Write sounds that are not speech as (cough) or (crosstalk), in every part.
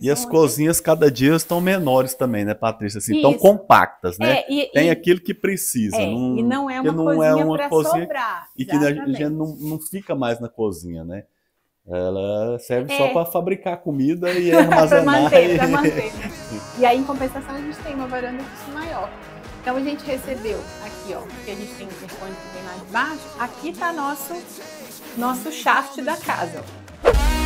e as cozinhas cada dia estão menores também, né, Patrícia? Assim, estão compactas, né? É, e, Tem e, aquilo que precisa. É, não, e não é uma não é cozinha é uma cozinha sobrar, E que a gente não, não fica mais na cozinha, né? Ela serve é. só para fabricar comida e (laughs) armazenar. para manter, para manter. (laughs) e aí, em compensação, a gente tem uma varanda maior. Então a gente recebeu aqui, ó, porque a gente tem um interfone que vem lá de baixo. Aqui está nosso nosso shaft da casa. Ó.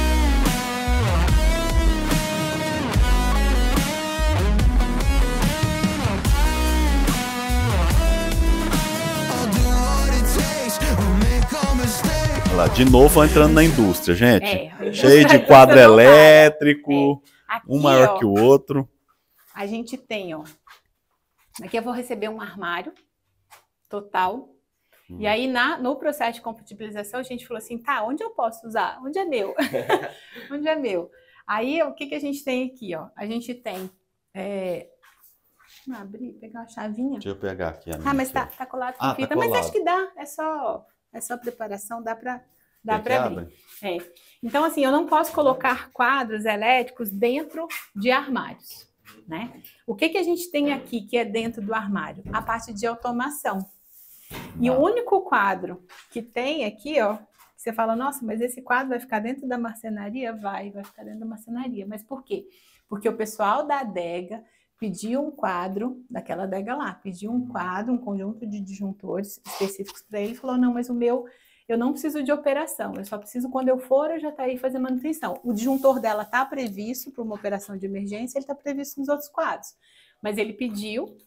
lá, de novo entrando na indústria, gente. É, Cheio de quadro elétrico, é. aqui, um maior ó, que o outro. A gente tem, ó. Aqui eu vou receber um armário total. Hum. E aí, na, no processo de compatibilização, a gente falou assim: tá, onde eu posso usar? Onde é meu? (laughs) onde é meu? Aí, o que, que a gente tem aqui, ó? A gente tem. É, abrir, pegar uma chavinha. Deixa eu pegar aqui. ah, mas tá, tá colado com ah, fita. Tá mas acho que dá, é só é só preparação, dá para dá para abrir. É. Então, assim, eu não posso colocar quadros elétricos dentro de armários. Né? O que, que a gente tem aqui que é dentro do armário? A parte de automação. E o ah. único quadro que tem aqui, ó, você fala, nossa, mas esse quadro vai ficar dentro da marcenaria? Vai, vai ficar dentro da marcenaria. Mas por quê? Porque o pessoal da adega pediu um quadro daquela adega lá, pediu um uhum. quadro, um conjunto de disjuntores específicos para ele, falou: não, mas o meu eu não preciso de operação, eu só preciso quando eu for, eu já está aí fazer manutenção. O disjuntor dela está previsto para uma operação de emergência, ele está previsto nos outros quadros. Mas ele pediu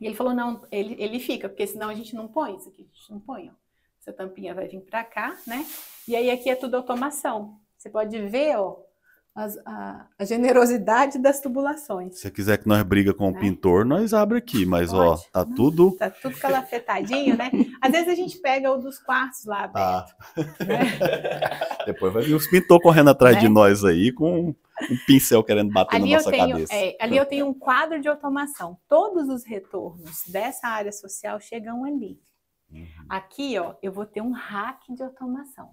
e ele falou: não, ele, ele fica, porque senão a gente não põe isso aqui, a gente não põe, ó. Essa tampinha vai vir para cá, né? E aí aqui é tudo automação. Você pode ver, ó, as, a, a, generosidade das tubulações. Se quiser que nós briga com o né? pintor, nós abre aqui, ah, mas Pode. ó, tá Não, tudo. Tá tudo calafetadinho, né? Às vezes a gente pega o dos quartos lá tá. aberto. Ah. (laughs) Né? Depois vai vir os pintor correndo atrás né? de nós aí com um pincel querendo bater ali na nossa tenho, cabeça. É, ali eu tenho um quadro de automação. Todos os retornos dessa área social chegam ali. Uhum. Aqui, ó, eu vou ter um rack de automação.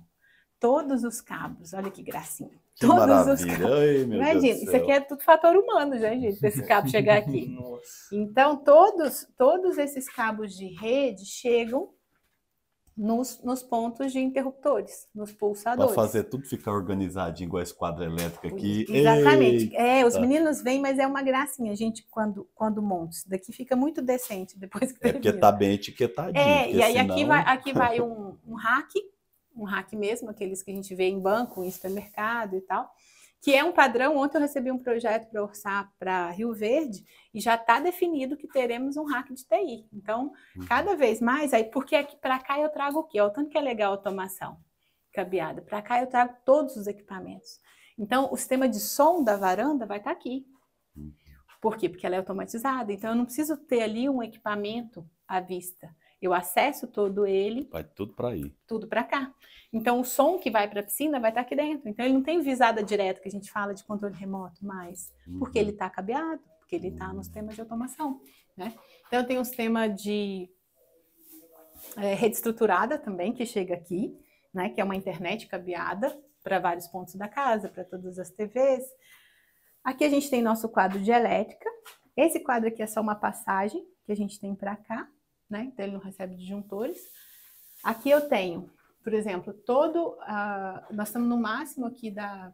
Todos os cabos, olha que gracinha. Que todos maravilha. os (laughs) Ai, Imagina, isso aqui é tudo fator humano, já, né, gente, esse cabo chegar aqui. (laughs) então, todos, todos esses cabos de rede chegam nos, nos pontos de interruptores, nos pulsadores. Para fazer tudo ficar organizadinho, igual a esquadra elétrica aqui. Exatamente. É, os meninos vêm, mas é uma gracinha, a gente, quando, quando monta. Isso daqui fica muito decente depois que É termina. porque tá bem etiquetadinho. É, e aí senão... aqui vai, (laughs) aqui vai um, um hack um hack mesmo, aqueles que a gente vê em banco, em supermercado e tal, que é um padrão. Ontem eu recebi um projeto para orçar para Rio Verde e já está definido que teremos um hack de TI. Então, uhum. cada vez mais, aí porque aqui para cá eu trago o quê? Olha o tanto que é legal a automação cabeada. Para cá eu trago todos os equipamentos. Então, o sistema de som da varanda vai estar tá aqui. Uhum. Por quê? Porque ela é automatizada. Então, eu não preciso ter ali um equipamento à vista. Eu acesso todo ele. Vai tudo para aí. Tudo para cá. Então, o som que vai para a piscina vai estar tá aqui dentro. Então, ele não tem visada direta, que a gente fala de controle remoto mais, uhum. porque ele está cabeado, porque ele está uhum. sistema de automação. Né? Então, tem um sistema de é, rede estruturada também, que chega aqui, né? que é uma internet cabeada para vários pontos da casa, para todas as TVs. Aqui a gente tem nosso quadro de elétrica. Esse quadro aqui é só uma passagem que a gente tem para cá né? Então ele não recebe disjuntores. Aqui eu tenho, por exemplo, todo. nós estamos no máximo aqui da,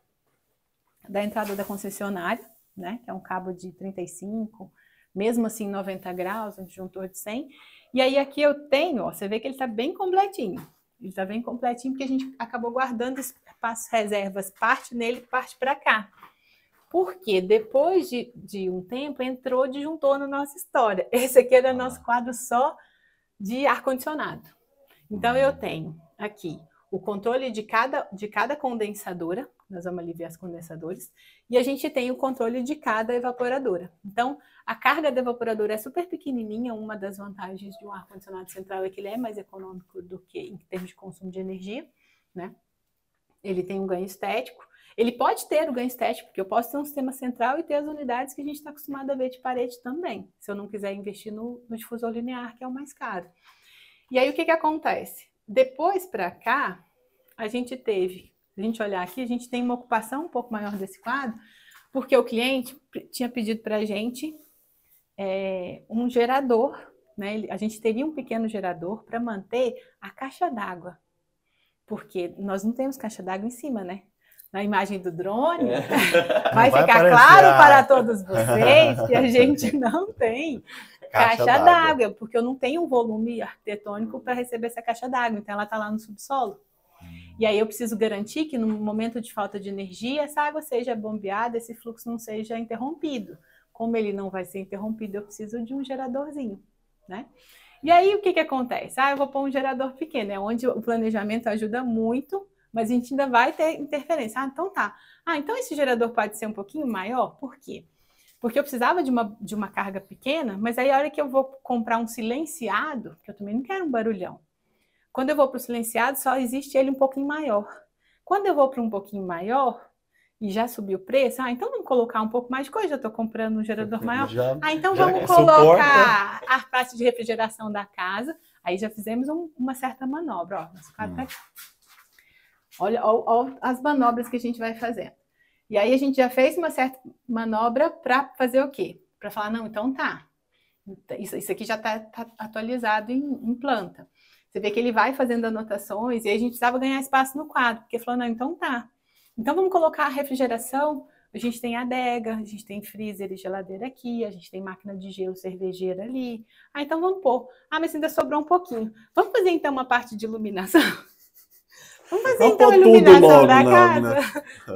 da entrada da concessionária, né? Que é um cabo de 35, mesmo assim 90 graus, um disjuntor de 100. E aí aqui eu tenho, ó, você vê que ele está bem completinho. Ele está bem completinho porque a gente acabou guardando espaços reservas, parte nele, parte para cá. Porque depois de, de, um tempo entrou disjuntor na nossa história. Esse aqui era nosso quadro só de ar-condicionado. Então, eu tenho aqui o controle de cada, de cada condensadora, nós vamos aliviar os condensadores, e a gente tem o controle de cada evaporadora. Então, a carga da evaporadora é super pequenininha, uma das vantagens de um ar-condicionado central é que ele é mais econômico do que em termos de consumo de energia, né? Ele tem um ganho estético, ele pode ter o ganho estético, porque eu posso ter um sistema central e ter as unidades que a gente está acostumado a ver de parede também, se eu não quiser investir no, no difusor linear, que é o mais caro. E aí o que, que acontece? Depois para cá, a gente teve, a gente olhar aqui, a gente tem uma ocupação um pouco maior desse quadro, porque o cliente tinha pedido para a gente é, um gerador né, a gente teria um pequeno gerador para manter a caixa d'água, porque nós não temos caixa d'água em cima, né? na imagem do drone, é. (laughs) vai, vai, ficar aparecer. claro ah. para todos vocês que a gente (laughs) não tem caixa, caixa d'água, porque eu não tenho um volume arquitetônico para receber essa caixa d'água, então ela está lá no subsolo. Hum. E aí eu preciso garantir que no momento de falta de energia, essa água seja bombeada, esse fluxo não seja interrompido. Como ele não vai ser interrompido, eu preciso de um geradorzinho, né? E aí o que, que acontece? Ah, eu vou pôr um gerador pequeno, é onde o planejamento ajuda muito mas a gente ainda vai ter interferência. Ah, então tá. Ah, então esse gerador pode ser um pouquinho maior? Por quê? Porque eu precisava de uma, de uma carga pequena, mas aí a hora que eu vou comprar um silenciado, que eu também não quero um barulhão, quando eu vou para o silenciado, só existe ele um pouquinho maior. Quando eu vou para um pouquinho maior e já subiu o preço, ah, então vamos colocar um pouco mais de coisa, eu estou comprando um gerador maior. Já, ah, então vamos colocar a parte de refrigeração da casa. Aí já fizemos um, uma certa manobra, ó, nosso quadro hum. tá aqui. Olha, olha, olha as manobras que a gente vai fazendo. E aí a gente já fez uma certa manobra para fazer o quê? Para falar, não, então tá. Isso, isso aqui já está tá atualizado em, em, planta. Você vê que ele vai fazendo anotações e aí a gente precisava ganhar espaço no quadro, porque falou, não, então tá. Então vamos colocar a refrigeração. A gente tem adega, a gente tem freezer e geladeira aqui, a gente tem máquina de gelo, cervejeira ali. Ah, então vamos pôr. Ah, mas ainda sobrou um pouquinho. Vamos fazer então uma parte de iluminação? Vamos fazer então a iluminação da casa. né?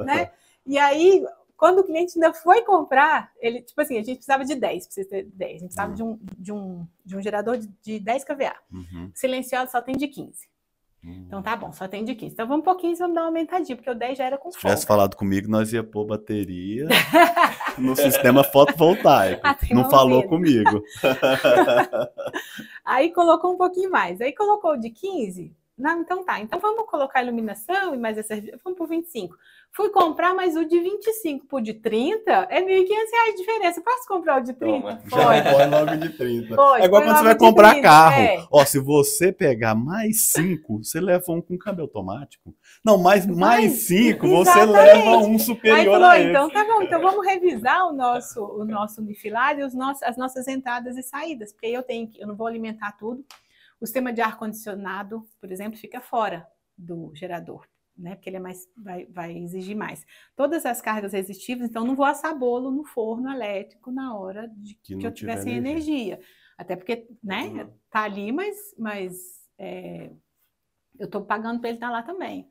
(laughs) né? E aí, quando o cliente ainda foi comprar, ele, tipo assim, a gente precisava de 10, para precisa ter 10. A gente precisava uhum. de, um, de, um, de um gerador de, de 10 kVA. Uhum. Silenciosa só tem de 15. Então tá bom, só tem de 15. Então vamos um pouquinho, e vamos dar uma aumentadinha, porque o 10 já era com Se folga. tivesse falado comigo, nós ia pôr bateria (laughs) no sistema fotovoltaico. Ah, Não falou medo. comigo. (laughs) aí colocou um pouquinho mais. Aí colocou de 15, não, então tá. Então vamos colocar iluminação e mais essa. Vamos por 25. Fui comprar, mas o de 25 por de 30 é R$ 1.500 reais de diferença. Posso comprar o de 30? Toma. Pode. Põe é logo de 30. Pode, é igual quando você vai comprar 30, carro. É. Ó, se você pegar mais 5, você leva um com câmbio automático. Não, mas mais 5, você leva um superior falou, a esse. Então tá bom, então vamos revisar o nosso, o nosso unifilar e os nossos, as nossas entradas e saídas, porque eu tenho que, eu não vou alimentar tudo. O sistema de ar-condicionado, por exemplo, fica fora do gerador, né? Porque ele é mais, vai, vai, exigir mais. Todas as cargas resistivas, então não vou assar bolo no forno elétrico na hora de que, que eu tiver sem energia. energia. Até porque, né, Está uhum. ali, mas, mas é, eu estou pagando para ele estar tá lá também.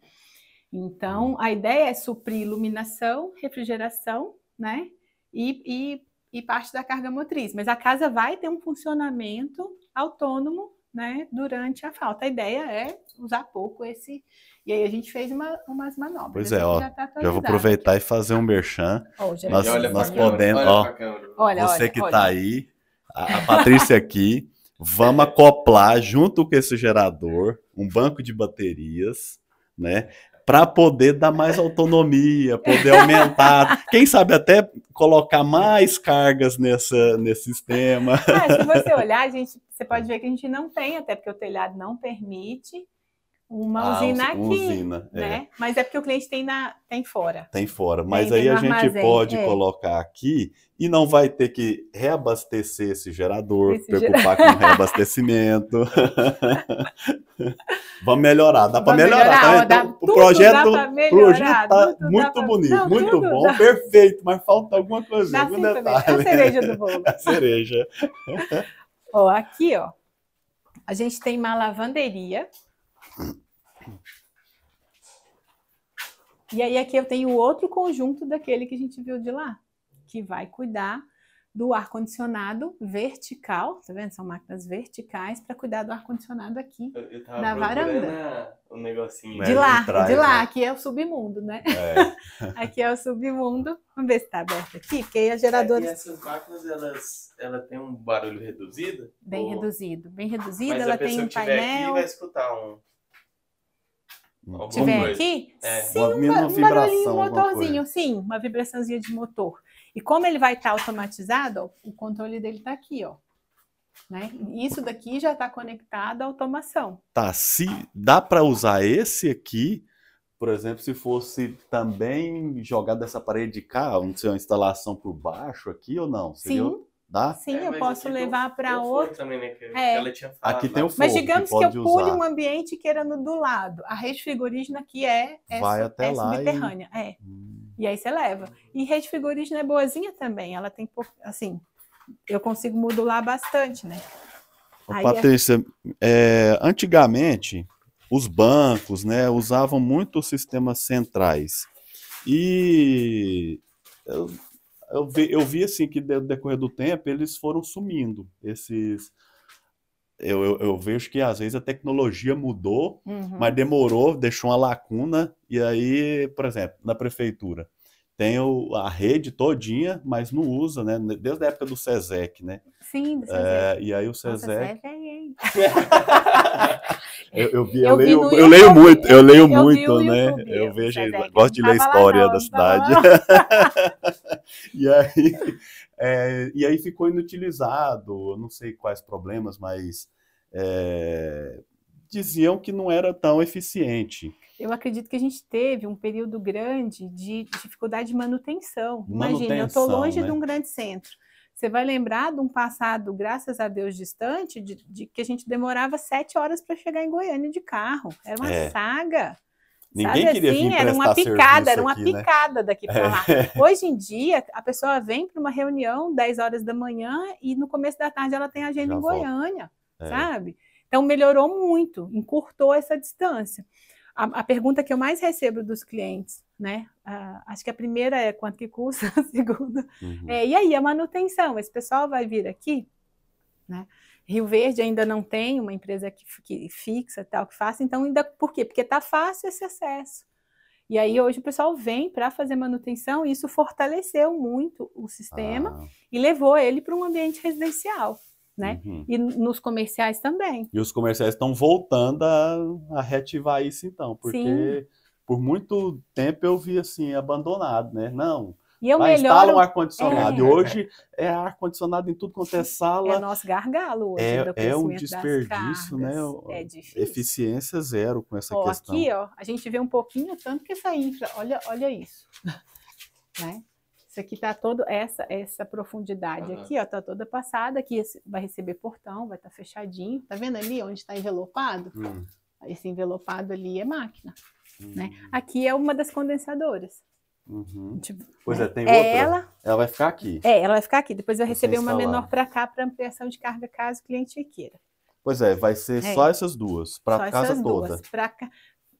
Então, uhum. a ideia é suprir iluminação, refrigeração, né? E, e, e parte da carga motriz. Mas a casa vai ter um funcionamento autônomo né, durante a falta. A ideia é usar pouco esse. E aí a gente fez uma, umas manobras. Pois é, ó. Já, tá já vou aproveitar e fazer um merchan. Oh, nós tá nós podemos, ó. Olha, você olha, que está aí, a, a Patrícia aqui, vamos é. acoplar junto com esse gerador um banco de baterias, né? para poder dar mais autonomia, poder aumentar, quem sabe até colocar mais cargas nessa, nesse sistema. Ah, se você olhar, gente, você pode ver que a gente não tem, até porque o telhado não permite uma ah, usina aqui, usina, é. né? É. Mas é porque o cliente tem na tem fora. Tem fora, mas tem, aí tem a armazém, gente pode é. colocar aqui e não vai ter que reabastecer esse gerador, esse preocupar ger... com reabastecimento. (laughs) Vamos melhorar, dá para melhorar, melhorar então, o projeto, melhorar, projeto tá muito pra... bonito, não, muito bom, dá. perfeito, mas falta alguma coisa, algum detalhe. É a cereja do bolo. (laughs) É a cereja. ó, aqui, ó. A gente tem uma lavanderia e aí aqui eu tenho outro conjunto daquele que a gente viu de lá, que vai cuidar do ar-condicionado vertical, tá vendo? São máquinas verticais para cuidar do ar-condicionado aqui eu, eu na varanda. Um negocinho de lá, trás, de lá, né? aqui é o submundo, né? É. (laughs) aqui é o submundo. Vamos ver se está aberto aqui, porque aí a geradora. É, essas máquinas, elas, ela tem um barulho reduzido? Bem ou... reduzido, bem reduzido. Mas ela tem um painel. Aqui vai escutar um tiver aqui, é. sim, uma, uma um um motorzinho, sim, uma vibraçãozinha de motor. E como ele vai estar tá automatizado, o controle dele está aqui, ó. Né? Isso daqui já está conectado à automação. Tá, se dá para usar esse aqui, por exemplo, se fosse também jogar dessa parede de cá, não sei, uma instalação por baixo aqui ou não? Seria Sim, Tá? Sim, é, eu posso levar para outro. Também, né, que, é. ela tinha falado, aqui tem o forno, mas digamos que, que eu pule um ambiente que era no do lado. A rede frigorígena aqui é, é, Vai até é lá subterrânea. E... É. Hum. e aí você leva. E rede frigorígena é boazinha também. Ela tem, assim, eu consigo modular bastante, né? Ô, é Patrícia, é... antigamente os bancos né, usavam muito sistemas centrais. E eu eu vi, eu vi assim que no decorrer do tempo eles foram sumindo esses eu, eu, eu, vejo que às vezes a tecnologia mudou, uhum. mas demorou, deixou uma lacuna, e aí, por exemplo, na prefeitura, tem o, a rede todinha, mas não usa, né? Desde a época do SESEC, né? Sim, do é, SESEC. É, e aí o SESEC... É (laughs) Eu, eu, vi, eu, eu leio, eu leio muito, eu leio muito, né? eu vejo, gosto de ler história não, da cidade. (laughs) e aí, é, e aí ficou inutilizado. Eu não sei quais problemas, mas é, diziam que não era tão eficiente. Eu acredito que a gente teve um período grande de dificuldade de manutenção. manutenção Imagina, eu estou longe né? de um né? grande centro. Você vai lembrar de um passado, graças a Deus, distante, de, de que a gente demorava sete horas para chegar em Goiânia de carro. Era uma é. saga. Ninguém Sabe queria assim, era uma picada, era uma aqui, né? picada né? daqui para é. lá. Hoje em dia, a pessoa vem para uma reunião 10 horas da manhã e no começo da tarde ela tem agenda Já em Goiânia, é. sabe? Então melhorou muito, encurtou essa distância. A, a pergunta que eu mais recebo dos clientes né? acho que a primeira é quanto que custa, (laughs) a segunda. Uhum. É, e aí a manutenção, esse pessoal vai vir aqui, né? Rio Verde ainda não tem uma empresa que, que fixa tal que faça, então ainda por quê? Porque está fácil esse acesso. E aí hoje o pessoal vem para fazer manutenção e isso fortaleceu muito o sistema ah. e levou ele para um ambiente residencial. Né? Uhum. E nos comerciais também. E os comerciais estão voltando a, a, reativar isso então, porque Sim por muito tempo eu vi assim, abandonado, né? Não. E eu melhoro... instala um ar-condicionado. É. E hoje é ar-condicionado em tudo quanto é, é sala. É nosso gargalo hoje. É, é um desperdício, né? É difícil. Eficiência zero com essa ó, questão. Aqui, ó, a gente vê um pouquinho tanto que essa infra. Olha, olha isso. (laughs) né? Isso aqui está toda essa essa profundidade uhum. aqui, ó, tá toda passada. Aqui vai receber portão, vai estar tá fechadinho. Tá vendo ali onde está envelopado? Hum. Esse envelopado ali é máquina. Né? Uhum. Né? Aqui é uma das condensadoras. Uhum. Tipo, pois né? é, tem é outra. Ela, ela vai ficar aqui. É, ela vai ficar aqui. Depois vai, receber uma menor para cá para ampliação de carga caso o cliente queira. Pois é, vai ser é. só essas duas, para a casa toda. Duas, ca...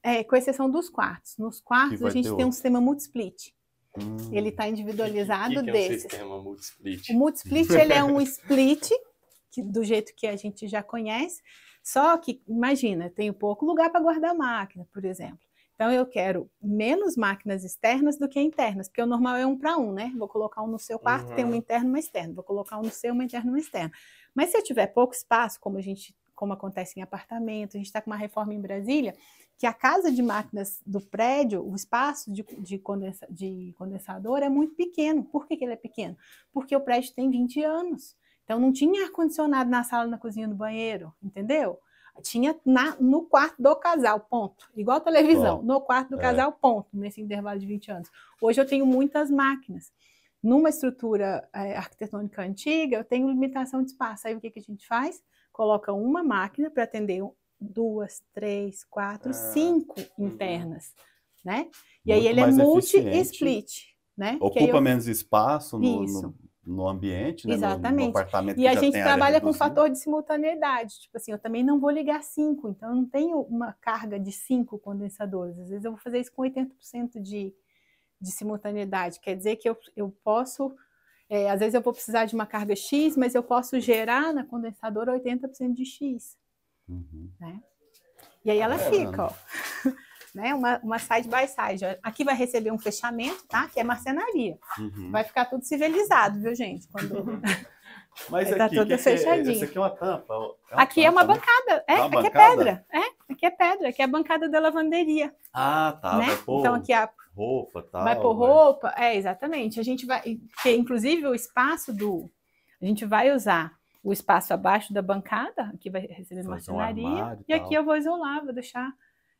é, com exceção dos quartos. Nos quartos a gente tem outro. um sistema multi-split. Hum. Ele está individualizado que, que desses. É um sistema multi-split? O multi-split ele é um split que, do jeito que a gente já conhece, só que, imagina, tem pouco lugar para guardar a máquina, por exemplo. Então, eu quero menos máquinas externas do que internas, porque o normal é um para um, né? Vou colocar um no seu quarto, uhum. tem uma interna e uma externa. Vou colocar um no seu, uma interna e uma externa. Mas se eu tiver pouco espaço, como a gente como acontece em apartamento, a gente está com uma reforma em Brasília, que a casa de máquinas do prédio, o espaço de, de, condensa, de condensador é muito pequeno. Por que, que, ele é pequeno? Porque o prédio tem 20 anos. Então não tinha ar-condicionado na sala, na cozinha, no banheiro, entendeu? Tinha na, no quarto do casal, ponto. Igual televisão, Bom, no quarto do é. casal, ponto, nesse intervalo de 20 anos. Hoje eu tenho muitas máquinas. Numa estrutura é, arquitetônica antiga, eu tenho limitação de espaço. Aí o que, que a gente faz? Coloca uma máquina para atender duas, três, quatro, ah, cinco uhum. internas, né? E aí ele é multi-split, né? Ocupa eu... menos espaço no, Isso. No no ambiente, né? Exatamente. No, no apartamento e a gente trabalha com fator de simultaneidade. Tipo assim, eu também não vou ligar cinco, então eu não tenho uma carga de cinco condensadores. Às vezes eu vou fazer isso com 80% de, de simultaneidade. Quer dizer que eu, eu posso. É, às vezes eu vou precisar de uma carga X, mas eu posso gerar na condensadora 80% de X. Uhum. Né? E aí ela é, fica, ó né? Uma, uma side by side. Aqui vai receber um fechamento, tá? Que é marcenaria. Uhum. Vai ficar tudo civilizado, viu, gente? Quando... (laughs) Mas (laughs) tá aqui, tá tudo que é é? fechadinho. Isso aqui é uma tampa. É uma aqui tampa, é uma né? bancada. É, é uma aqui bancada? é pedra. É, aqui é pedra, aqui é a bancada da lavanderia. Ah, tá. Né? Pôr então aqui a roupa, tá Vai pôr né? roupa. É, exatamente. A gente vai. Porque, inclusive, o espaço do. A gente vai usar o espaço abaixo da bancada, aqui vai receber marcenaria. Um e, e aqui eu vou isolar, vou deixar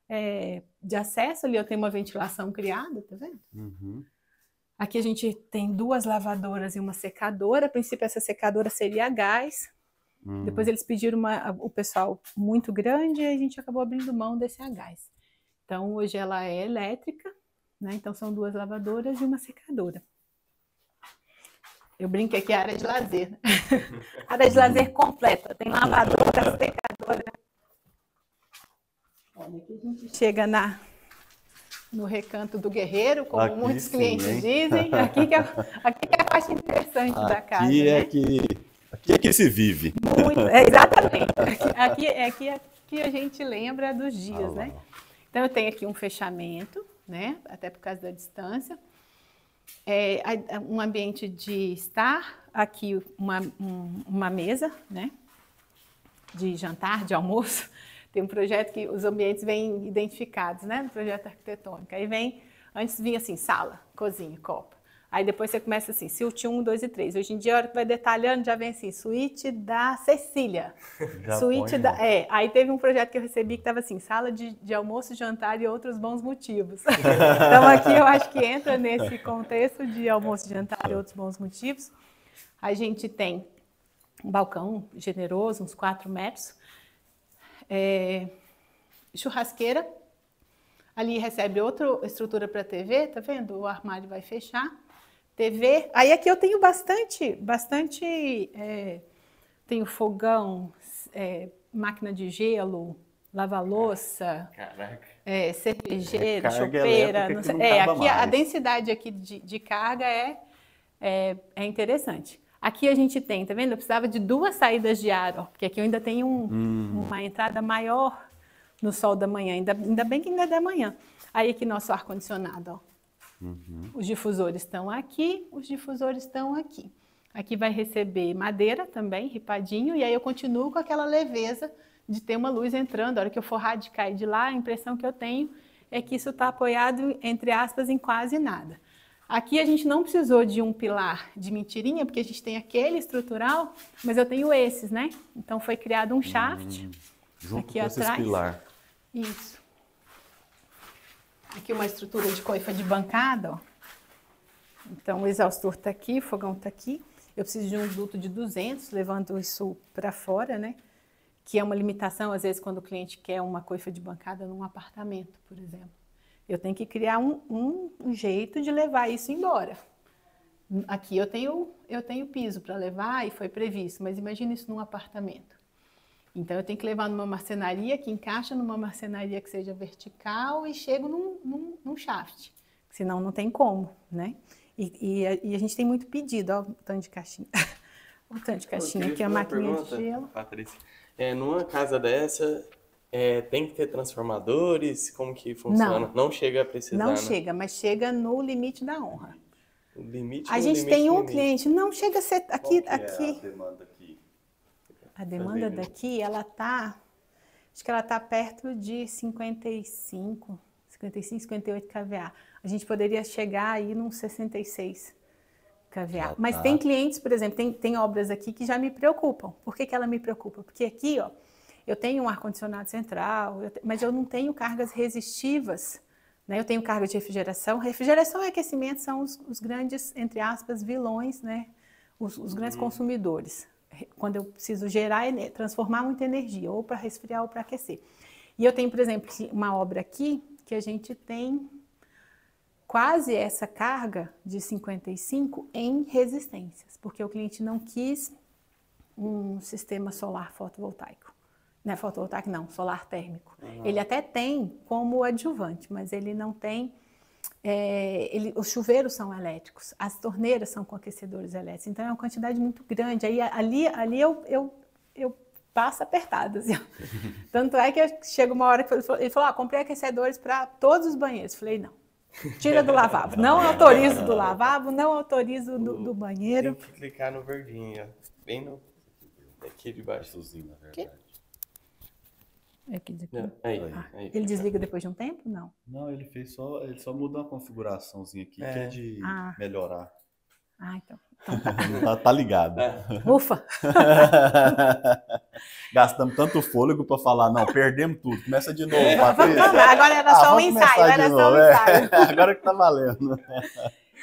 é, de acesso ali, eu tenho uma ventilação criada, tá vendo? Uhum. Aqui a gente tem duas lavadoras e uma secadora. A princípio, essa secadora seria a gás. Uhum. Depois eles pediram uma, o pessoal muito grande e a gente acabou abrindo mão desse a gás. Então, hoje ela é elétrica, né? Então, são duas lavadoras e uma secadora. Eu brinco aqui, é área de lazer. Né? (laughs) área de lazer completa. Tem lavadora, secadora, Olha, aqui a gente chega na, no recanto do guerreiro, como aqui muitos sim, clientes hein? dizem. Aqui que, é, aqui que é a parte interessante aqui da casa. É né? que, aqui é que se vive. Muito, é, exatamente. Aqui, aqui, é que, é que a gente lembra dos dias, ah, né? Então, eu tenho aqui um fechamento, né? Até por causa da distância. É, um ambiente de estar, aqui uma, um, uma mesa, né? De jantar, de almoço tem um projeto que os ambientes vêm identificados, né? No projeto arquitetônico. Aí vem, antes vinha assim, sala, cozinha, copa. Aí depois você começa assim, suíte 1, 2 e 3. Hoje em dia, a hora que vai detalhando, já vem assim, suíte da Cecília. (laughs) Já suíte põe, da. Né? É, aí teve um projeto que eu recebi que estava assim, sala de, de, almoço, jantar e outros bons motivos. (laughs) então aqui eu acho que entra nesse contexto de almoço, jantar e outros bons motivos. A gente tem um balcão generoso, uns 4 metros é, churrasqueira. Ali recebe outra estrutura para TV, tá vendo? O armário vai fechar. TV. Aí aqui eu tenho bastante, bastante. É, tenho fogão, é, máquina de gelo, lava-louça, é, cervejeira, chopeira. é, aqui, mais. a densidade aqui de, de carga é, é, é interessante. Aqui a gente tem, tá vendo? Eu precisava de duas saídas de ar, ó, porque aqui eu ainda tenho um, hum. uma entrada maior no sol da manhã, ainda, ainda bem que ainda é da manhã. Aí aqui nosso ar-condicionado, ó. Uhum. Os difusores estão aqui, os difusores estão aqui. Aqui vai receber madeira também, ripadinho, e aí eu continuo com aquela leveza de ter uma luz entrando. A hora que eu for radicar e de lá, a impressão que eu tenho é que isso está apoiado, entre aspas, em quase nada. Aqui a gente não precisou de um pilar de mentirinha, porque a gente tem aquele estrutural, mas eu tenho esses, né? Então foi criado um shaft. Hum, junto aqui com atrás. pilar. Isso. Aqui uma estrutura de coifa de bancada, ó. Então o exaustor está aqui, o fogão está aqui. Eu preciso de um duto de 200, levando isso para fora, né? Que é uma limitação, às vezes, quando o cliente quer uma coifa de bancada num apartamento, por exemplo. Eu tenho que criar um, um jeito de levar isso embora. Aqui eu tenho, eu tenho piso para levar e foi previsto, mas imagina isso num apartamento. Então eu tenho que levar numa marcenaria que encaixa numa marcenaria que seja vertical e chego num, num, num shaft, senão não tem como, né? E, e, a, e a, gente tem muito pedido, ó, o tanto de caixinha. (laughs) o tanto de caixinha, que é a maquininha de gelo. Patrícia, é, numa casa dessa, é, tem que ter transformadores? Como que funciona? Não, não chega a precisar. Não né? chega, mas chega no limite da honra. O limite, a gente limite, tem um limite. cliente, não chega a ser aqui. aqui. É a demanda aqui. A demanda daqui, ela tá. Acho que ela tá perto de 55, 55, 58 kVA. A gente poderia chegar aí num 66 kVA. Ah, tá. Mas tem clientes, por exemplo, tem, tem obras aqui que já me preocupam. Por que, que ela me preocupa? Porque aqui, ó eu tenho um ar-condicionado central, eu te... mas eu não tenho cargas resistivas. Né? Eu tenho carga de refrigeração. Refrigeração e aquecimento são os, os grandes, entre aspas, vilões, né? os, os grandes uhum. consumidores. Quando eu preciso gerar, transformar muita energia, ou para resfriar ou para aquecer. E eu tenho, por exemplo, uma obra aqui que a gente tem quase essa carga de 55 em resistências, porque o cliente não quis um sistema solar fotovoltaico. Não é fotovoltaico, não, solar térmico. Ele até tem como adjuvante, mas ele não tem. É, ele, os chuveiros são elétricos, as torneiras são com aquecedores elétricos, então é uma quantidade muito grande. Aí, ali, ali eu, eu, eu passo apertado. Assim. (laughs) Tanto é que chega uma hora que ele falou: ah, comprei aquecedores para todos os banheiros. Falei: não, Tira do lavabo. (laughs) Não autorizo do lavabo, não autorizo do, do banheiro. Tem que clicar no verdinho, bem no. Aqui debaixo do na verdade. Que? É aqui, aqui. É, ah, aí, aí, ele desliga depois de um tempo? Não. Não, ele fez só. Ele só mudou uma configuraçãozinha aqui é. que é de ah. melhorar. Ah, então. então (laughs) tá. tá, ligado. É. Ufa! (laughs) Gastamos tanto fôlego para falar, não, perdemos tudo. Começa de novo, Patrícia. É. Ah, agora era só ah, um é. ensaio, era só um ensaio. Agora que tá valendo.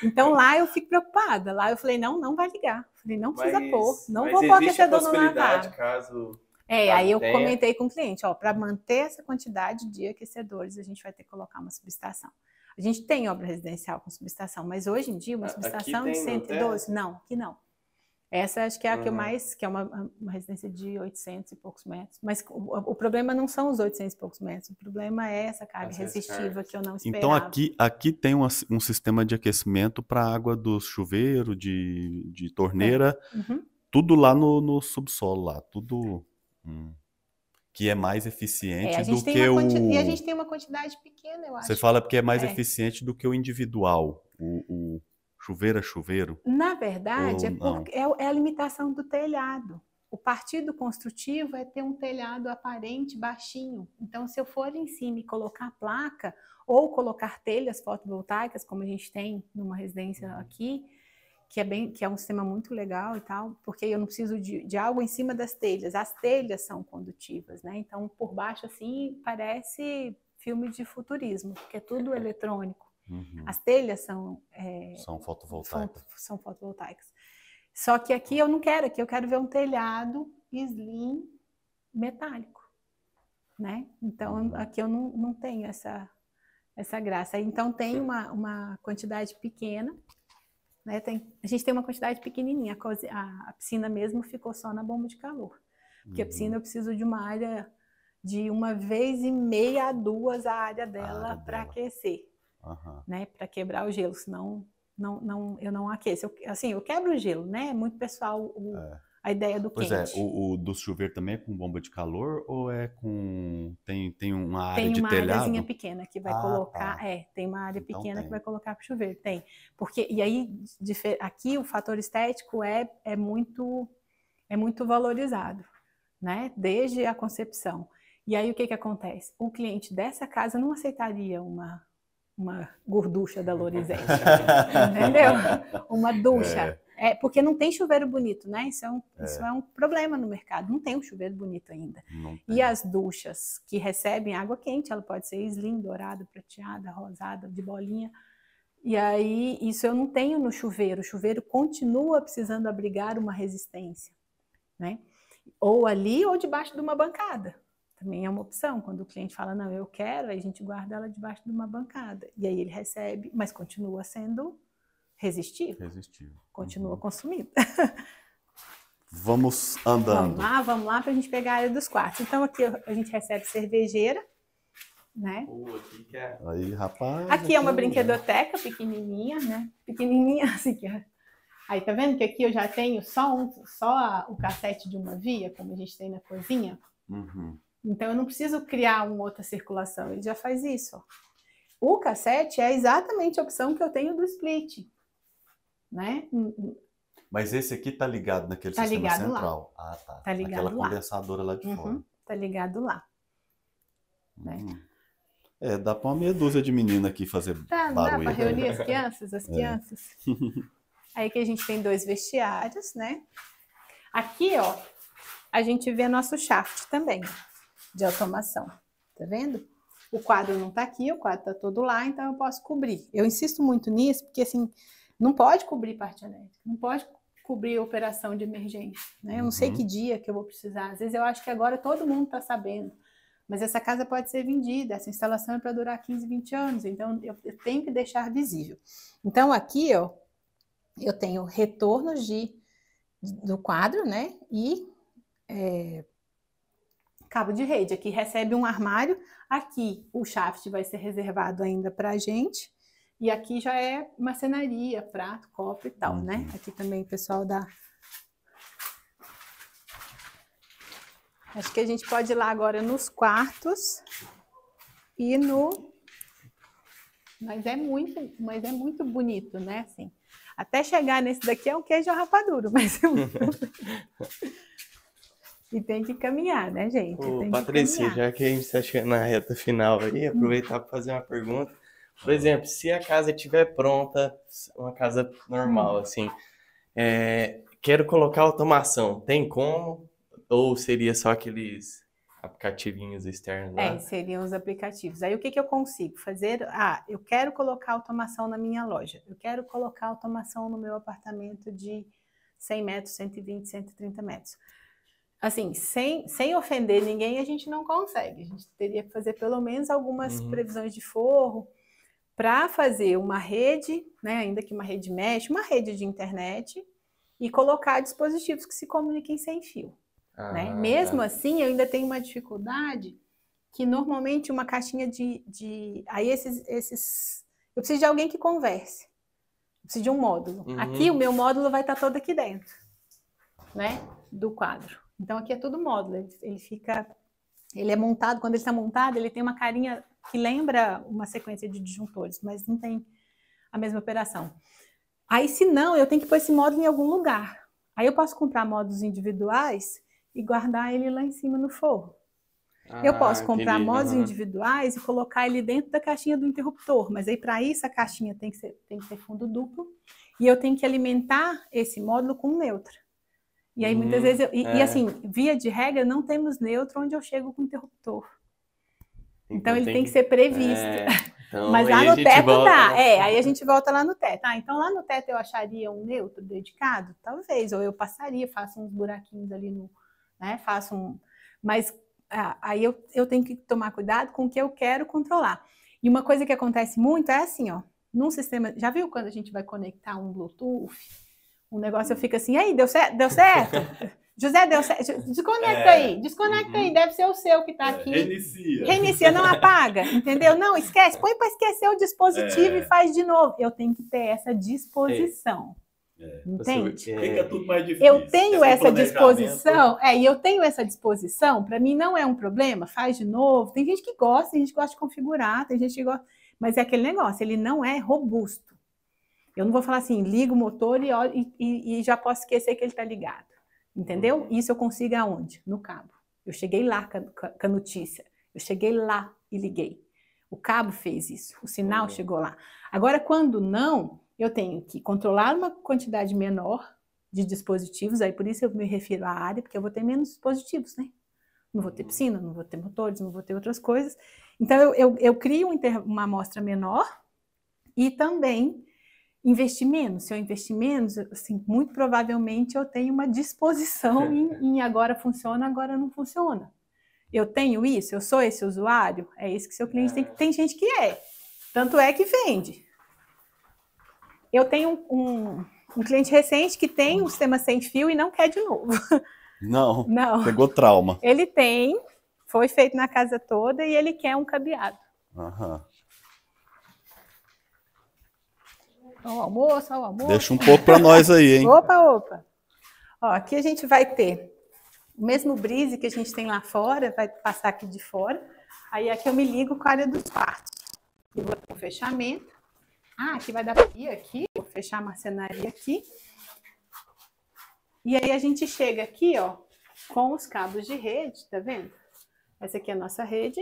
Então lá eu fico preocupada. Lá eu falei, não, não vai ligar. falei, não precisa mas, pôr. Não vou pôr aquecedor no Natal. caso é, pra tá aí eu comentei com o cliente, ó, para manter essa quantidade de aquecedores, a gente vai ter que colocar uma subestação. A gente tem obra residencial com subestação, mas hoje em dia uma subestação de 112, não, que não. Essa acho que é a uhum. que eu uhum. mais, que é uma, uma, residência de 800 e poucos metros. Mas o, o, problema não são os 800 e poucos metros, o problema é essa carga As resistiva cargas. que eu não então, esperava. Então aqui, aqui tem um sistema de aquecimento para água do chuveiro, de, de torneira, é. uhum. tudo lá no, no subsolo, lá, tudo... Hum. Que é mais eficiente é, do que o. E a gente tem uma quantidade pequena, eu acho. Você fala porque é mais é. eficiente do que o individual, o, o chuveiro a é chuveiro. Na verdade, é, é, é a limitação do telhado. O partido construtivo é ter um telhado aparente baixinho. Então, se eu for em cima e colocar placa ou colocar telhas fotovoltaicas, como a gente tem numa residência uhum. aqui, que é bem, que é um sistema muito legal e tal, porque eu não preciso de, de algo em cima das telhas. As telhas são condutivas, né? Então por baixo assim parece filme de futurismo, porque é tudo eletrônico. Uhum. As telhas são é, são fotovoltaicas. São, são, fotovoltaicas. Só que aqui eu não quero, aqui eu quero ver um telhado slim metálico, né? Então uhum. aqui eu não, não tenho essa essa graça. Então tem uma, uma quantidade pequena né? Tem, a gente tem uma quantidade pequenininha, a, a, a, piscina mesmo ficou só na bomba de calor. Porque uhum. a piscina hum. eu preciso de uma área de uma vez e meia a duas a área dela para aquecer, uhum. né? Para quebrar o gelo, senão não, não, eu não aqueço. Eu, assim, eu quebro o gelo, né? É muito pessoal o, é a ideia do pois é, quente. Pois é, o, o, do chuveiro também é com bomba de calor ou é com. Tem, tem uma área tem de telhado? Tem uma áreazinha pequena que vai ah, colocar. Tá. É, tem uma área então pequena tem. que vai colocar para chuveiro, tem. Porque, e aí, aqui o fator estético é, é, muito, é muito valorizado, né? Desde a concepção. E aí o que, que acontece? O cliente dessa casa não aceitaria uma, uma gorducha da Lorizete, (laughs) entendeu? Uma ducha. É. É, porque não tem chuveiro bonito, né? Isso é, um, é. isso é um problema no mercado. Não tem um chuveiro bonito ainda. E as duchas que recebem água quente, ela pode ser slim, dourada, prateada, rosada, de bolinha. E aí, isso eu não tenho no chuveiro. O chuveiro continua precisando abrigar uma resistência, né? Ou ali ou debaixo de uma bancada. Também é uma opção. Quando o cliente fala, não, eu quero, aí a gente guarda ela debaixo de uma bancada. E aí ele recebe, mas continua sendo resistível. Resistível. Continua uhum. (laughs) Vamos andando. Vamos lá, vamos lá para a gente pegar a área dos quartos. Então aqui a gente recebe cervejeira, né? Pô, aqui que é... Aí, rapaz. Aqui, é uma é. brinquedoteca pequenininha, né? Pequenininha (laughs) assim. que. Aí tá vendo que aqui eu já tenho só um, só o cassete de uma via, como a gente tem na cozinha. Uhum. Então eu não preciso criar uma outra circulação. Ele já faz isso. Ó. O cassete é exatamente a opção que eu tenho do split né? Hum, hum. Mas esse aqui tá ligado naquele tá sistema ligado central. Lá. Ah, tá. Tá ligado Aquela lá. condensadora lá de uhum. fora. Tá ligado lá. Né? Hum. É, dá para uma meia dúzia de menina aqui fazer tá, barulho. Dá para né? reunir as crianças, as é. crianças. É. (laughs) Aí que a gente tem dois vestiários, né? Aqui, ó, a gente vê nosso shaft também de automação. Tá vendo? O quadro não tá aqui, o quadro tá todo lá, então eu posso cobrir. Eu insisto muito nisso, porque assim, não pode cobrir parte elétrica, não pode cobrir operação de emergência. Né? Eu não sei uhum. que dia que eu vou precisar. Às vezes eu acho que agora todo mundo está sabendo. Mas essa casa pode ser vendida, essa instalação é para durar 15, 20 anos, então eu, eu tenho que deixar visível. Então aqui, ó, eu tenho retornos de, do quadro, né? E é, cabo de rede. Aqui recebe um armário, aqui o shaft vai ser reservado ainda para a gente. E aqui já é macenaria, prato, copo e tal, né? Uhum. Aqui também o pessoal da. Acho que a gente pode ir lá agora nos quartos e no. Mas é muito, mas é muito bonito, né? Assim, até chegar nesse daqui é um queijo rapaduro, (laughs) mas é muito... E tem que caminhar, né, gente? Ô, Patrícia, que já que a gente está chegando na reta final aí, aproveitar para fazer uma pergunta. Por exemplo, se a casa estiver pronta, uma casa normal, assim, é, quero colocar automação, tem como? Ou seria só aqueles aplicativinhos externos? Lá? É, seriam os aplicativos. Aí o que, que eu consigo fazer? Ah, eu quero colocar automação na minha loja, eu quero colocar automação no meu apartamento de 100 metros, 120, 130 metros assim, sem, sem ofender ninguém, a gente não consegue. A gente teria que fazer pelo menos algumas uhum. previsões de forro, para fazer uma rede, né, ainda que uma rede mesh, uma rede de internet e colocar dispositivos que se comuniquem sem fio. Né? Ah, né? Mesmo é. assim, eu ainda tenho uma dificuldade que normalmente uma caixinha de, de... aí esses, esses, eu preciso de alguém que converse, eu preciso de um módulo. Uhum. Aqui o meu módulo vai estar tá todo aqui dentro, né, do quadro. Então aqui é todo módulo, ele, ele fica, ele é montado. Quando ele está montado, ele tem uma carinha que lembra uma sequência de disjuntores, mas não tem a mesma operação. Aí, se não, eu tenho que pôr esse módulo em algum lugar. Aí eu posso comprar módulos individuais e guardar ele lá em cima no forro. Ah, eu posso comprar entendi, módulos uhum. individuais e colocar ele dentro da caixinha do interruptor, mas aí para isso a caixinha tem que, ser, tem que ser fundo duplo e eu tenho que alimentar esse módulo com neutro. E aí muitas hum, vezes, eu, e, é. e, assim, via de regra, não temos neutro onde eu chego com o interruptor. Então, então, ele tem que, que ser previsto. É, então, Mas lá no teto tá. volta... É, aí a gente volta lá no teto. Ah, então lá no teto eu acharia um neutro dedicado? Talvez. Ou eu passaria, faço uns buraquinhos ali no. Né, faço um. Mas ah, aí eu, eu tenho que tomar cuidado com o que eu quero controlar. E uma coisa que acontece muito é assim, ó. Num sistema. Já viu quando a gente vai conectar um Bluetooth? um negócio eu fico assim, aí, deu certo? Deu (laughs) certo? José Deus, desconecta é, aí, desconecta uhum. aí, deve ser o seu que está é, aqui. Renicia, reinicia. Reinicia, não apaga, entendeu? Não, esquece, põe para esquecer o dispositivo é. e faz de novo. Eu tenho que ter essa disposição. Entende? Eu tenho essa disposição, é, e eu tenho essa disposição, para mim não é um problema, faz de novo. Tem gente que gosta, tem gente que gosta de configurar, tem gente que gosta, mas é aquele negócio, ele não é robusto. Eu não vou falar assim, liga o motor e, e, e já posso esquecer que ele está ligado. Entendeu? Isso eu consigo aonde? No cabo. Eu cheguei lá com a notícia. Eu cheguei lá e liguei. O cabo fez isso. O sinal uhum. chegou lá. Agora, quando não, eu tenho que controlar uma quantidade menor de dispositivos. Aí, por isso eu me refiro à área, porque eu vou ter menos dispositivos, né? Não vou ter uhum. piscina, não vou ter motores, não vou ter outras coisas. Então, eu, eu, eu crio uma amostra menor e também investir menos. Se eu investir menos, assim, muito provavelmente eu tenho uma disposição (laughs) em, em agora funciona, agora não funciona. Eu tenho isso, eu sou esse usuário, é isso que seu cliente tem. É. Tem gente que é, tanto é que vende. Eu tenho um, um, um cliente recente que tem um sistema sem fio e não quer de novo. (laughs) Não, não. pegou trauma. Ele tem, foi feito na casa toda e ele quer um cabeado. Aham. Ao almoço, ao almoço. Deixa um pouco para nós aí, hein? (laughs) opa, opa. Ó, aqui a gente vai ter o mesmo brise que a gente tem lá fora, vai passar aqui de fora. Aí aqui eu me ligo com a área dos quartos. E vou ter um fechamento. Ah, aqui vai dar pia aqui, vou fechar a marcenaria aqui. E aí a gente chega aqui, ó, com os cabos de rede, tá vendo? Essa aqui é a nossa rede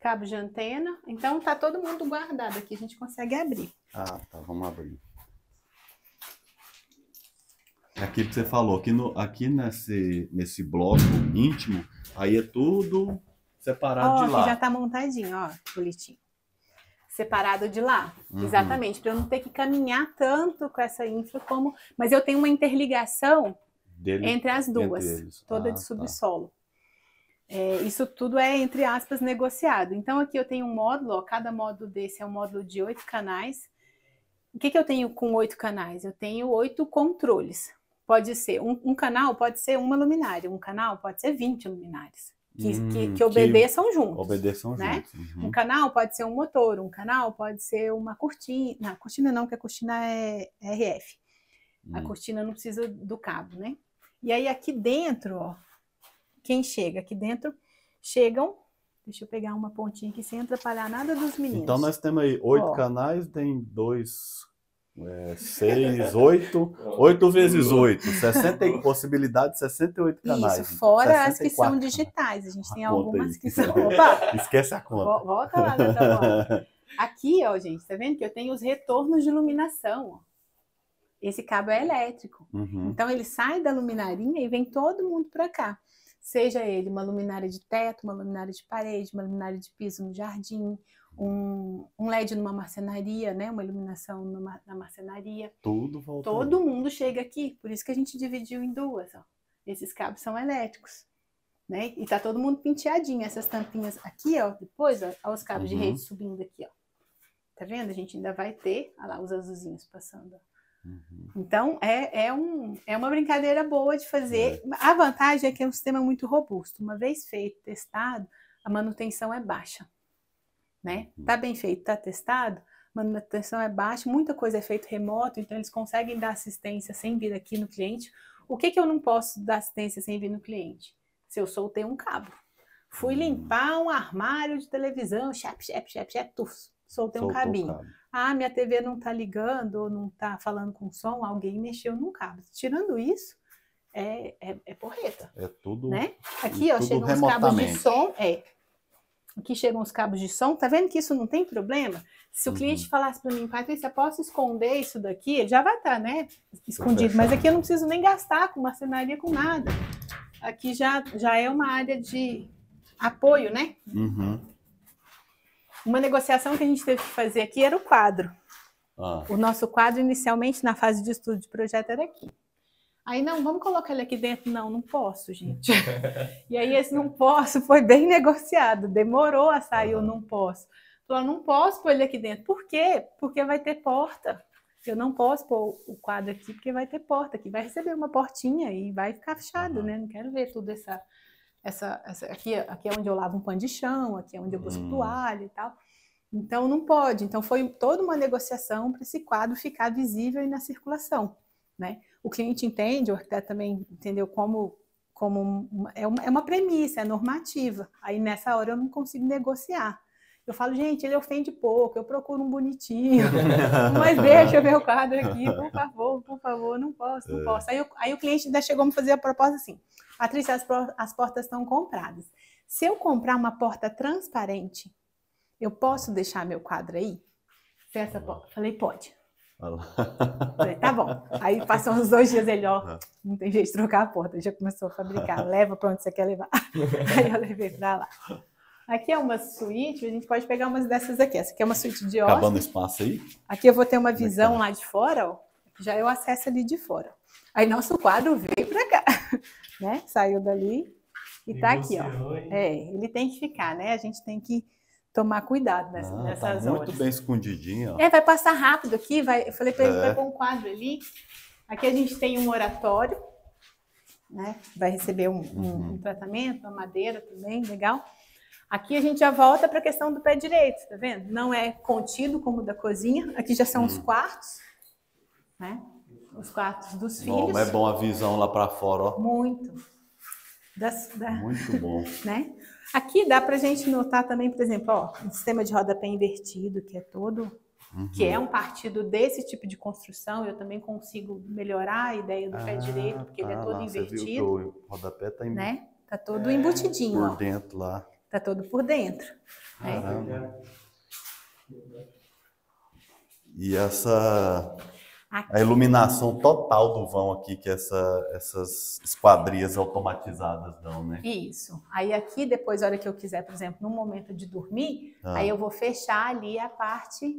cabo de antena. Então tá todo mundo guardado aqui, a gente consegue abrir. Ah, tá, vamos abrir. É aqui que você falou, aqui, no, aqui nesse, nesse bloco íntimo, aí é tudo separado de lá. já tá montadinho, ó, bonitinho. Separado de lá, uhum. exatamente, para eu não ter que caminhar tanto com essa infra como... Mas eu tenho uma interligação Dele, entre as duas, entre toda ah, de tá. subsolo. Tá. É, isso tudo é, entre aspas, negociado. Então, aqui eu tenho um módulo, ó, cada módulo desse é um módulo de oito canais. O que, que eu tenho com oito canais? Eu tenho oito controles. Pode ser, um, um, canal pode ser uma luminária, um canal pode ser 20 luminárias, que, hum, que, que obedeçam juntos. Obedeçam né? juntos. Uhum. Um canal pode ser um motor, um canal pode ser uma cortina. Não, cortina não, porque a cortina é RF. Hum. A cortina não precisa do cabo, né? E aí aqui dentro, ó, quem chega aqui dentro chegam. Deixa eu pegar uma pontinha aqui sem atrapalhar nada dos meninos. Então nós temos aí oito canais, tem dois, é, seis, oito, oito vezes oito, possibilidade de 68 canais. Isso, então, fora 64. as que são digitais, a gente tem algumas que são... (laughs) Opa! Esquece a conta. Volta lá, né, tá Aqui, ó, gente, tá vendo que eu tenho os retornos de iluminação, ó. Esse cabo é elétrico. Uhum. Então ele sai da luminarinha e vem todo mundo para cá seja ele uma luminária de teto, uma luminária de parede, uma luminária de piso no jardim, um, um LED numa marcenaria, né? uma iluminação numa, na marcenaria. Tudo volta. Todo mundo chega aqui, por isso que a gente dividiu em duas. Ó. Esses cabos são elétricos. Né? E tá todo mundo penteadinho, essas tampinhas aqui, ó, depois, ó, ó os cabos uhum. de rede subindo aqui, ó. Tá vendo? A gente ainda vai ter, olha lá, os azulzinhos passando, ó. Uhum. Então, é, é, um, é uma brincadeira boa de fazer. É. A vantagem é que é um sistema muito robusto. Uma vez feito, testado, a manutenção é baixa. Né? Uhum. Tá bem feito, tá testado, manutenção é baixa, muita coisa é feita remoto, então eles conseguem dar assistência sem vir aqui no cliente. O que, que eu não posso dar assistência sem vir no cliente? Se eu soltei um cabo. Fui hum. limpar um armário de televisão, chap, chap, chap, chap, tufo soltei um cabinho. Ah, minha TV não está ligando, ou não está falando com som, alguém mexeu num cabo. Tirando isso, é, é, é porreta. É tudo. Né? Aqui, ó, tudo chegam os cabos de som. É. Aqui chegam os cabos de som. Tá vendo que isso não tem problema? Se o uhum. cliente falasse para mim, Patrícia, posso esconder isso daqui? Ele já vai estar, tá, né? Escondido. Mas aqui eu não preciso nem gastar com marcenaria, com nada. Aqui já, já é uma área de apoio, né? Uhum. Uma negociação que a gente teve que fazer aqui era o quadro. Ah. O nosso quadro, inicialmente, na fase de estudo de projeto, era aqui. Aí, não, vamos colocar ele aqui dentro. Não, não posso, gente. (laughs) e aí, esse não posso foi bem negociado. Demorou a sair uhum. o não posso. Falou, não posso pôr ele aqui dentro. Por quê? Porque vai ter porta. Eu não posso pôr o quadro aqui porque vai ter porta aqui. Vai receber uma portinha e vai ficar fechado, uhum. né? Não quero ver tudo essa essa, essa, aqui, aqui é onde eu lavo um pano de chão, aqui é onde eu busco hum. toalha e tal. Então não pode. Então foi toda uma negociação para esse quadro ficar visível e na circulação, né? O cliente entende, o arquiteto também entendeu como como uma, é, uma, é uma premissa, é normativa. Aí nessa hora eu não consigo negociar. Eu falo, gente, ele ofende pouco, eu procuro um bonitinho, (laughs) mas deixa eu ver o quadro aqui, por favor, por favor, não posso, não é. posso. Aí, eu, aí o cliente ainda chegou a me fazer a proposta assim, Patrícia, as, as portas estão compradas. Se eu comprar uma porta transparente, eu posso deixar meu quadro aí? Essa porta. Falei, pode. Falei, tá bom. Aí passou uns dois dias ele, ó, ah. não tem jeito de trocar a porta. já começou a fabricar. Leva para onde você quer levar. (laughs) Aí eu levei para lá. Aqui é uma suíte, a gente pode pegar umas dessas aqui. Essa aqui é uma suíte de hóspedes. Acabando o espaço aí. Aqui eu vou ter uma é visão é? lá de fora, ó. Já eu acesso ali de fora. Aí nosso quadro veio para cá, (laughs) né? Saiu dali e, está tá aqui, ó. É, ele tem que ficar, né? A gente tem que tomar cuidado nessa, ah, tá nessas tá horas. Muito bem escondidinho, ó. É, vai passar rápido aqui, vai. Eu falei para ele, é. vai pôr um quadro ali. Aqui a gente tem um oratório, né? Vai receber um, uhum. um, um tratamento, uma madeira também, legal. Aqui a gente já volta para a questão do pé direito, tá vendo? Não é contido como da cozinha, aqui já são os hum. quartos, né? Os quartos dos bom, É bom a visão lá para fora, ó. Muito. Das, da... Muito bom. (laughs) né? Aqui dá para a gente notar também, por exemplo, ó, um sistema de rodapé invertido, que é todo Uhum. que é uhum. um partido desse tipo de construção, eu também consigo melhorar a ideia do ah, pé direito, porque tá, ele é tá todo lá, invertido. Você viu que o rodapé está em... né? tá todo é, embutidinho. Por ó. dentro lá. Está todo por dentro. É. Caramba. E essa aqui. a iluminação total do vão aqui que essa, essas esquadrias automatizadas dão, né? Isso. Aí aqui depois, a hora que eu quiser, por exemplo, no momento de dormir, ah. aí eu vou fechar ali a parte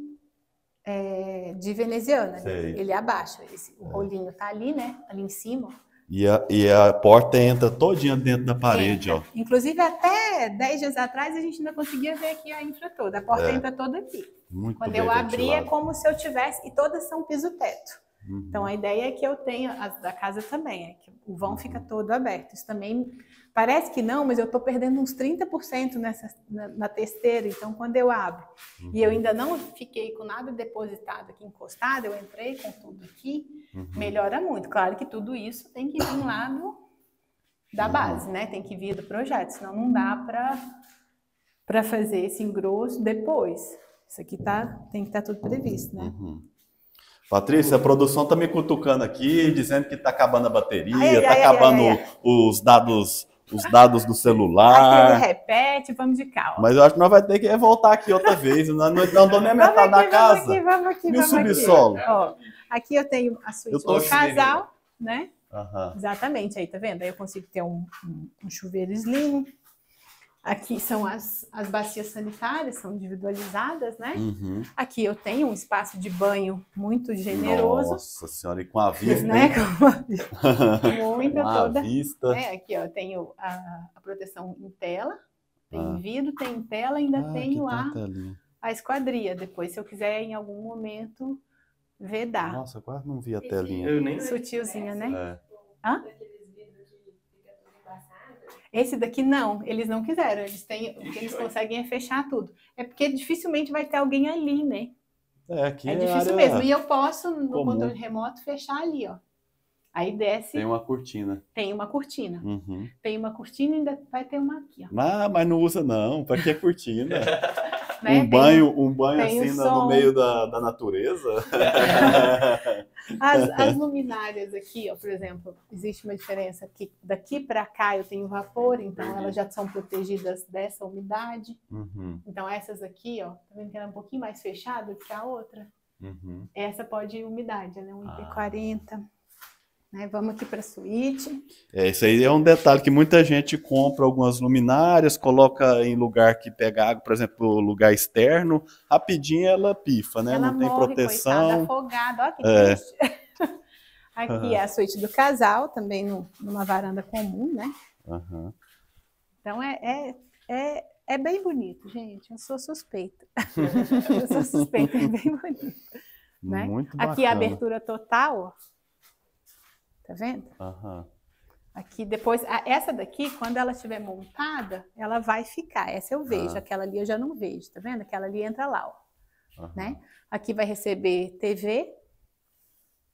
é, de veneziana. Né? Ele é abaixa. Esse, o é. rolinho tá ali, né? Ali em cima. E a, e a porta entra todinha dentro da parede, entra. ó. Inclusive, até 10 dias atrás, a gente ainda conseguia ver aqui a infra toda. A porta é. entra toda aqui. Muito Quando eu abri, é como se eu tivesse... E todas são piso-teto. Uhum. Então a ideia é que eu tenha, a da casa também, é que o vão uhum. fica todo aberto. Isso também parece que não, mas eu estou perdendo uns 30% nessa, na, na, testeira. Então quando eu abro uhum. e eu uhum. ainda não fiquei com nada depositado aqui encostado, eu entrei com tudo aqui, uhum. melhora muito. Claro que tudo isso tem que vir lá da uhum. base, né? Tem que vir do projeto, senão não dá para para fazer esse engrosso depois. Isso aqui tá, tem que estar tá tudo previsto, né? Uhum. Patrícia, a produção está me cutucando aqui, dizendo que está acabando a bateria, está acabando ai, ai, os dados os dados do celular. Aquele repete, vamos de calma. Mas eu acho que nós vamos ter que voltar aqui outra vez. não, não dou nem a metade aqui, da casa. Vamos aqui, vamos aqui. vamos subsolo? Aqui. aqui eu tenho a suíte do casal, né? Exatamente, aí tá vendo? Aí eu consigo ter um, um, um chuveiro slim, Aqui são as, as bacias sanitárias, são individualizadas, né? Uhum. Aqui eu tenho um espaço de banho muito generoso. Nossa senhora, e com a vista. Né? (laughs) Com a vista. (laughs) Muita com toda. Vista. É, aqui ó, eu tenho a, a, proteção em tela, tem ah. vidro, tem tela, ainda ah, tenho a, a esquadria. Depois, se eu quiser em algum momento vedar. Nossa, quase não vi a telinha. Eu nem... Sutilzinha, né? É. Hã? Esse daqui não, eles não quiseram. Eles têm, o que eles conseguem é fechar tudo. É porque dificilmente vai ter alguém ali, né? É, aqui é, é difícil mesmo. E eu posso, no comum. controle remoto, fechar ali, ó. Aí desce. Tem uma cortina. Tem uma cortina. Uhum. Tem uma cortina e ainda vai ter uma aqui, ó. Ah, mas não usa não. Para que cortina? (laughs) Né? Um banho, um banho assim no, meio da, da natureza. as, (laughs) as, luminárias aqui, ó, por exemplo, existe uma diferença que daqui para cá eu tenho vapor, então elas já são protegidas dessa umidade. Uhum. Então essas aqui, ó, tá vendo que ela é um pouquinho mais fechada do que a outra? Uhum. Essa pode ir umidade, ela é 1,40. Ah. Né? Vamos aqui para a suíte. É, isso aí é um detalhe que muita gente compra algumas luminárias, coloca em lugar que pega água, por exemplo, lugar externo, rapidinho ela pifa, né? Ela Não tem proteção. Coitada, olha que é. (laughs) Aqui uhum. é a suíte do casal, também no, numa varanda comum, né? Uhum. Então é, é, é, é, bem bonito, gente. Eu sou suspeita. (laughs) Eu sou (laughs) suspeita, é bem bonito. Né? Muito é bacana. Aqui a abertura total, ó Tá vendo? Uhum. Aqui depois, essa daqui, quando ela estiver montada, ela vai ficar. Essa eu vejo, uhum. aquela ali eu já não vejo, tá vendo? Aquela ali entra lá, ó. Uhum. Né? Aqui vai receber TV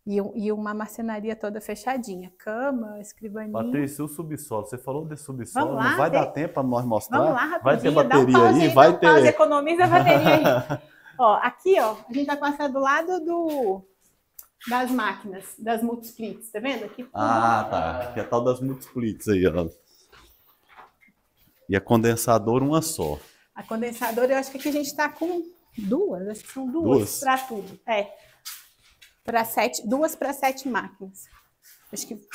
e, e, uma marcenaria toda fechadinha. Cama, escrivaninha. Patrícia, o subsolo. Você falou de subsolo, lá, não vai dar tempo para nós mostrar? Vamos lá, Vai ter bateria um aí, aí, vai ter. Pause, economiza a bateria aí. (laughs) ó, aqui, ó, a gente vai passar do lado do das máquinas, das multisplits, tá vendo? Aqui, ah, tá. Que é a tal das multisplits aí, ó. E a condensadora, uma só. A condensadora, eu acho que aqui a gente está com duas, acho que são duas, duas. para tudo. É. Para sete, duas para sete máquinas. Acho que.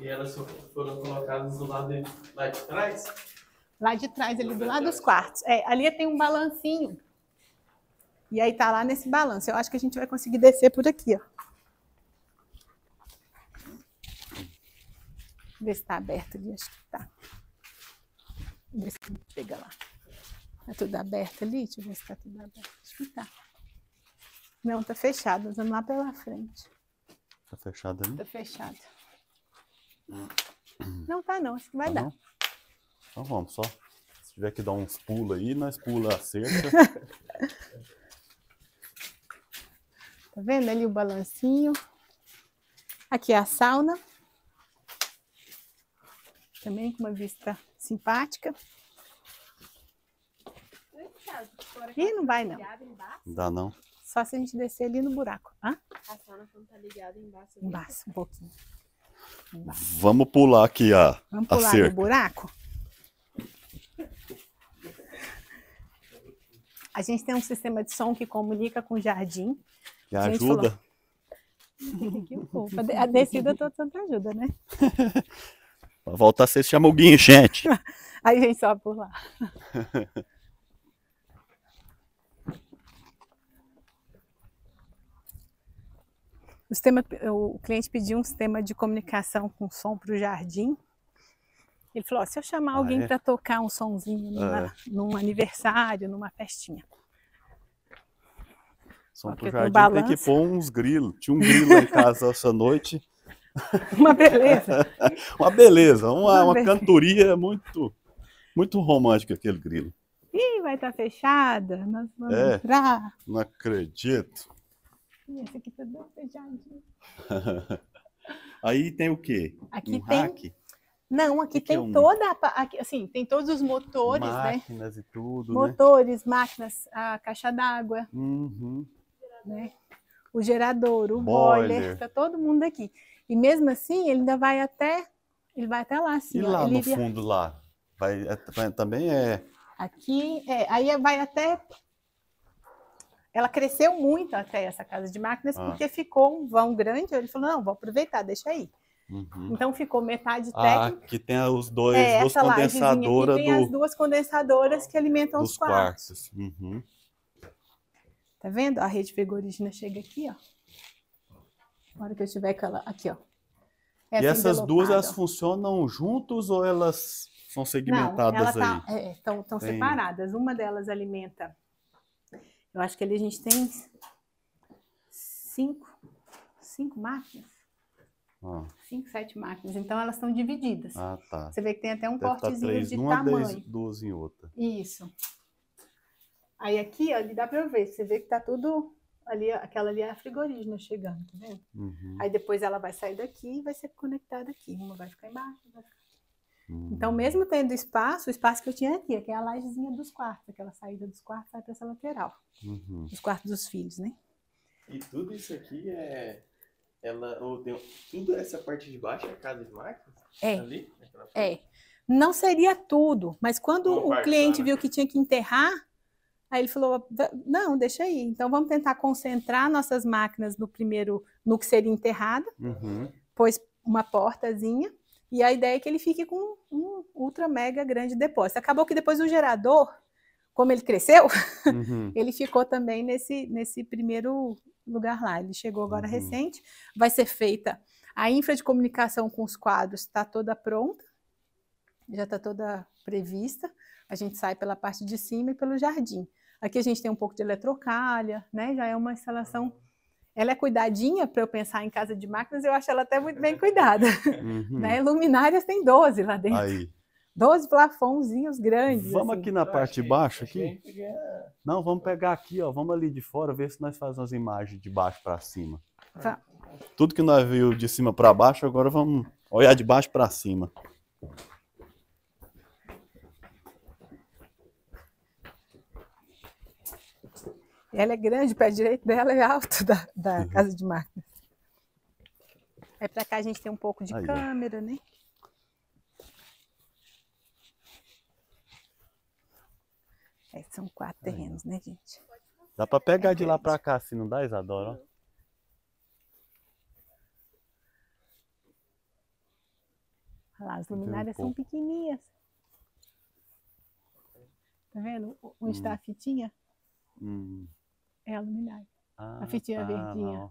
E elas foram colocadas do lado de, lá de trás? Lá de trás, ali do lado dos quartos. É, ali tem um balancinho e aí está lá nesse balanço. Eu acho que a gente vai conseguir descer por aqui. Ó. Ver se está aberto ali. Acho que está. Ver se chega lá. Está tudo aberto ali? Deixa eu ver se está tudo aberto. Acho que está. Não, está fechado. Vamos lá pela frente. Está fechado ali? Está fechado. Não tá não, acho que vai tá dar. Não? Então vamos só. Se tiver que dar uns pulos aí, nós pula a cerca. (laughs) Tá vendo ali o balancinho? Aqui é a sauna. Também com uma vista simpática. Ih, não vai não. dá não. Só se a gente descer ali no buraco. Hã? Tá? A sauna não tá ligada embaixo. Né? Embaixo, um pouquinho. Vamos pular aqui a, Vamos pular a cerca. no buraco? A gente tem um sistema de som que comunica com o jardim. Que ajuda. Falou... (laughs) a descida toda santa ajuda, né? (laughs) Volta voltar, ser chamam o Guinho, gente. (laughs) Aí vem só por lá. o, sistema, o cliente pediu um sistema de comunicação com som para o jardim. Ele falou: se eu chamar ah, alguém é? para tocar um sonzinho numa, ah, num aniversário, numa festinha. Só Porque pro jardim tem que pôr uns grilos. Tinha um grilo em casa essa noite. (laughs) Uma beleza. (laughs) uma beleza, uma, uma, uma beleza. cantoria muito, muito romântica aquele grilo. Ih, vai estar tá fechada, nós vamos é, entrar. Não acredito. esse aqui tá bem fechadinho. (laughs) Aí tem o quê? Aqui um tem... hack? Não, aqui é tem é um... toda a, aqui, assim, tem todos os motores, né? máquinas né? e tudo, né? Motores, né? máquinas, a caixa d'água, uhum. né? O gerador, o boiler. boiler, tá todo mundo aqui. E mesmo assim, ele ainda vai até, ele vai até lá, assim. E ó, lá no fundo lá, vai, é, também é. Aqui, é, aí é, vai até. Ela cresceu muito até essa casa de máquinas ah. porque ficou um vão grande. Ele falou não, vou aproveitar, deixa aí. Uhum. Então ficou metade ah, técnica. Ah, que tem os dois, é, duas condensadoras. Tem do... as duas condensadoras que alimentam os quartos. quartos. Uhum. Tá vendo? A rede frigorígena chega aqui, ó. Na hora que eu tiver aquela. Aqui, ó. Essa é e essas duas elas funcionam juntos ou elas são segmentadas Não, ela tá, aí? Estão é, separadas. Uma delas alimenta. Eu acho que ali a gente tem cinco, cinco máquinas. Ah. Cinco, sete máquinas. Então elas estão divididas. Ah, tá. Você vê que tem até um Deve tá cortezinho tá três de numa, tamanho. Dez, duas em outra. Isso. Aí aqui, ó, ali dá para ver. Você vê que tá tudo ali, aquela ali é a frigorígena chegando, tá vendo? Uhum. Aí depois ela vai sair daqui e vai ser conectada aqui. Uma vai ficar embaixo, vai ficar uhum. Então, mesmo tendo espaço, o espaço que eu tinha aqui, que é a lajezinha dos quartos, aquela saída dos quartos vai para essa lateral. Uhum. Os quartos dos filhos, né? E tudo isso aqui é ela ou tudo essa parte de baixo é a casa de máquinas? É. Ali, é. Não seria tudo, mas quando o cliente lá, né? viu que tinha que enterrar, aí ele falou: não, deixa aí. Então vamos tentar concentrar nossas máquinas no primeiro, no que seria enterrado, uhum. pôs uma portazinha. E a ideia é que ele fique com um ultra mega grande depósito. Acabou que depois o gerador, como ele cresceu, uhum. (laughs) ele ficou também nesse, nesse primeiro lugar lá. Ele chegou agora uhum. recente, vai ser feita a infra de comunicação com os quadros, está toda pronta, já está toda prevista. A gente sai pela parte de cima e pelo jardim. Aqui a gente tem um pouco de eletrocalha, né? Já é uma instalação. Uhum. Ela é cuidadinha para eu pensar em casa de máquinas, eu acho ela até muito bem é. cuidada. Uhum. né? Luminárias tem 12 lá dentro. Aí. Doze plafonzinhos grandes. Vamos assim. aqui na parte de baixo aqui? É- Não, vamos pegar aqui, ó. Vamos ali de fora ver se nós fazemos as imagens de baixo para cima. Tá. Tudo que nós viu de cima para baixo, agora vamos olhar de baixo para cima. Ela é grande, o pé direito dela é alto da, da uhum. casa de máquinas. Aí é para cá a gente tem um pouco de Aí, câmera, é. né? É, são quatro Aí. terrenos, né, gente? Dá pra pegar é de lá pra cá, se não dá, Isadora? Olha lá, as luminárias um são pequenininhas. Tá vendo? Onde está hum. Tá a fitinha? Hum. É a luminária. Ah, a fitinha tá, verdinha.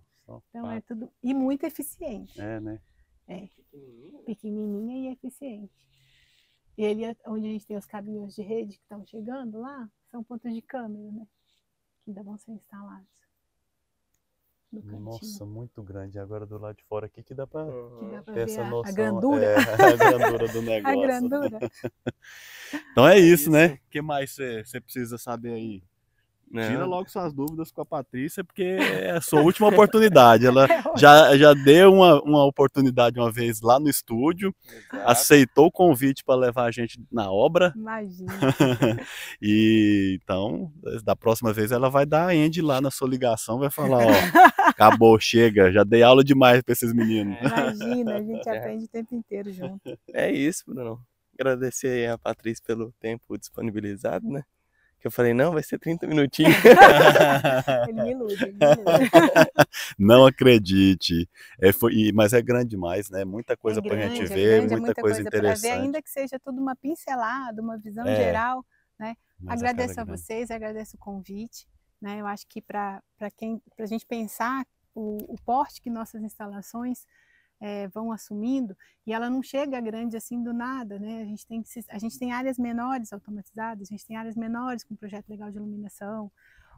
então é tudo. E muito eficiente. É, né? É. Pequenininha, Pequenininha e eficiente. E ele, é onde a gente tem os cabinhos de rede que estão chegando lá, são pontos de câmera, né? Que ainda vão ser instalados. Nossa, muito grande. Agora do lado de fora aqui que dá para uhum. ver essa noção. A grandura. É, (laughs) a grandura do (laughs) negócio. A grandura. (laughs) então é isso, é isso. né? O que mais você precisa saber aí? Não. Tira logo suas dúvidas com a Patrícia, porque (laughs) é a sua última oportunidade. Ela (laughs) é já, já deu uma, uma oportunidade uma vez lá no estúdio, Exato. aceitou o convite para levar a gente na obra. Imagina. (laughs) e então, da próxima vez ela vai dar Andy lá na sua ligação, vai falar, ó, acabou, chega, já dei aula demais para esses meninos. É. Imagina, a gente é. aprende o tempo inteiro junto. É isso, Bruno. Agradecer a Patrícia pelo tempo disponibilizado, né? que eu falei, não, vai ser 30 minutinhos. (laughs) ele me ilude, ele me ilude. (laughs) Não acredite. É, foi, mas é grande demais, né? Muita coisa é para a gente é ver, grande, é muita, muita, coisa, coisa interessante. Ver, ainda que seja tudo uma pincelada, uma visão é. geral, né? agradeço a, a vocês, agradeço o convite. Né? Eu acho que para quem, para a gente pensar o, o porte que nossas instalações é, vão assumindo e ela não chega grande assim do nada, né? A gente tem a gente tem áreas menores automatizadas, a gente tem áreas menores com projeto legal de iluminação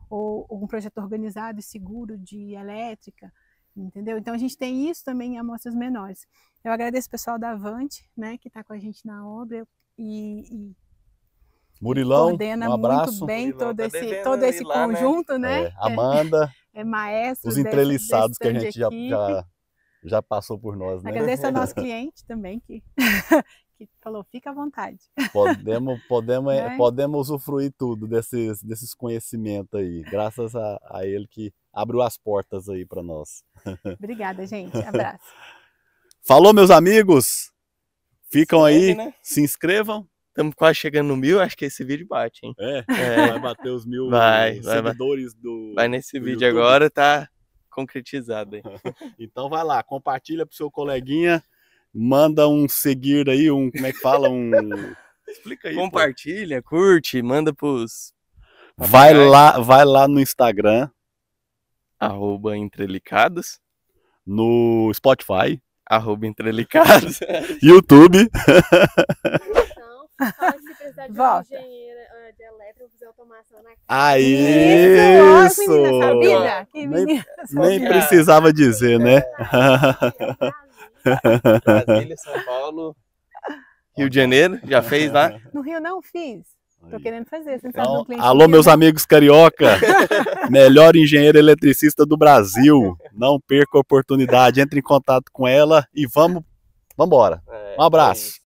ou, ou um projeto organizado e seguro de elétrica, entendeu? Então a gente tem isso também em amostras menores. Eu agradeço o pessoal da Avante, né, que está com a gente na obra e, e Murilão, um abraço. muito bem Murilão, todo, tá esse, todo esse lá, né? conjunto, né? né? É, Amanda, (laughs) é, maestro os entreliçados que a gente já, já já passou por nós. Né? Agradeço ao nosso (laughs) cliente também que, (laughs) que falou, fica à vontade. Podemos, podemos, (laughs) é? Né? podemos usufruir tudo desses, desses conhecimentos aí, graças a, a ele que abriu as portas aí para nós. Obrigada, gente. Abraço. Falou, meus amigos. Ficam se aí, né? se inscrevam. Estamos quase chegando no mil, acho que esse vídeo bate, hein? É, é. vai bater os mil vai, seguidores vai, do. Vai nesse do vídeo YouTube. agora, tá? concretizado. Hein? (laughs) então vai lá, compartilha pro seu coleguinha, manda um seguir aí, um, como é que fala? Um. (laughs) Explica aí. Compartilha, pô. curte, manda pros. Vai lá, vai lá no Instagram. Arroba Entrelicados. No Spotify. Arroba Entrelicados. (laughs) YouTube. Fala precisar de Volta. engenheiro ah, de automação na casa. Aí! Isso! Menina, nem, nem precisava dizer, né? (laughs) Brasília, São Paulo, Rio de Janeiro, já fez lá? No Rio não fiz. Tô querendo fazer. Você então, alô, meus né? amigos carioca. (laughs) melhor engenheiro eletricista do Brasil. Não perca a oportunidade. Entre em contato com ela e vamos, vamos embora. É, um abraço. É